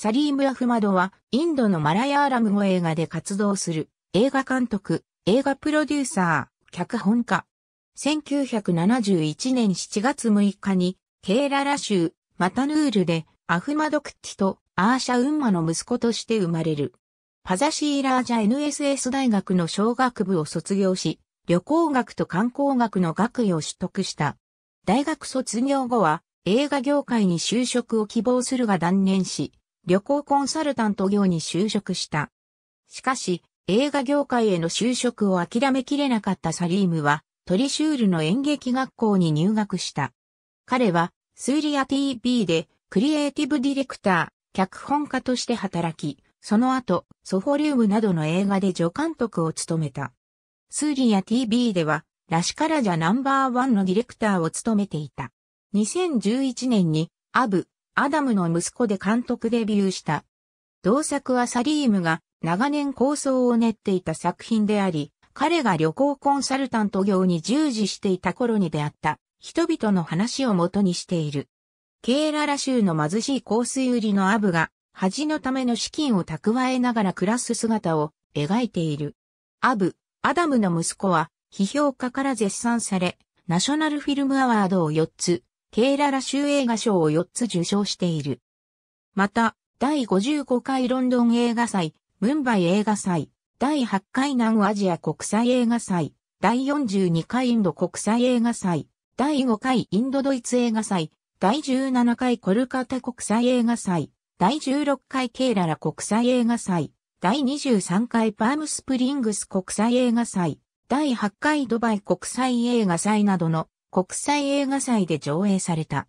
サリーム・アフマドは、インドのマラヤーラム語映画で活動する、映画監督、映画プロデューサー、脚本家。1971年7月6日に、ケーララ州、マタヌールで、アフマド・クッティとアーシャ・ウンマの息子として生まれる。パザシーラージャ NSS 大学の小学部を卒業し、旅行学と観光学の学位を取得した。大学卒業後は映画業界に就職を希望するが断念し、旅行コンサルタント業に就職した。しかし、映画業界への就職を諦めきれなかったサリームは、トリシュールの演劇学校に入学した。彼は、スーリア TV で、クリエイティブディレクター、脚本家として働き、その後、ソフォリウムなどの映画で助監督を務めた。スーリア TV では、ラシカラジャナンバーワンのディレクターを務めていた。2011年に、アブ、アダムの息子で監督デビューした。同作はサリームが長年構想を練っていた作品であり、彼が旅行コンサルタント業に従事していた頃に出会った人々の話を元にしている。ケーララ州の貧しい香水売りのアブが恥のための資金を蓄えながら暮らす姿を描いている。アブ、アダムの息子は批評家から絶賛され、ナショナルフィルムアワードを4つ、ケーララ州映画賞を4つ受賞している。また、第55回ロンドン映画祭、ムンバイ映画祭、第8回南アジア国際映画祭、第42回インド国際映画祭、第5回インドドイツ映画祭、第17回コルカタ国際映画祭、第16回ケーララ国際映画祭、第23回パームスプリングス国際映画祭、第8回ドバイ国際映画祭などの国際映画祭で上映された。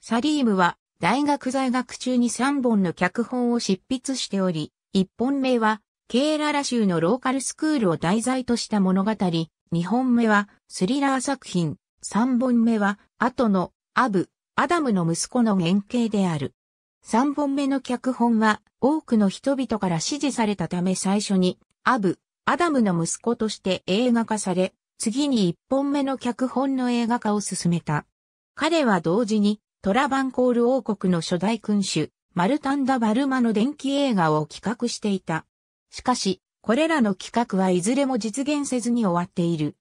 サリームは大学在学中に3本の脚本を執筆しており、1本目はケーララ州のローカルスクールを題材とした物語、2本目はスリラー作品、3本目は後のアブ、アダムの息子の原型である。3本目の脚本は多くの人々から支持されたため最初にアブ、アダムの息子として映画化され、次に一本目の脚本の映画化を進めた。彼は同時に、トラバンコール王国の初代君主、マルタンダ・バルマの電気映画を企画していた。しかし、これらの企画はいずれも実現せずに終わっている。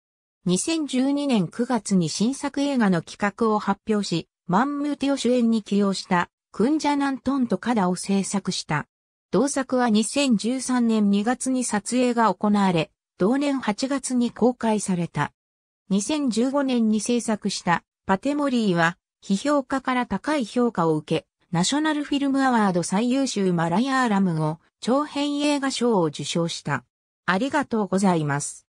2012年9月に新作映画の企画を発表し、マンムーテを主演に起用した、クンジャナントンとカダを制作した。同作は2013年2月に撮影が行われ、同年8月に公開された。2015年に制作したパテモリーは、批評家から高い評価を受け、ナショナルフィルムアワード最優秀マラヤーラムを長編映画賞を受賞した。ありがとうございます。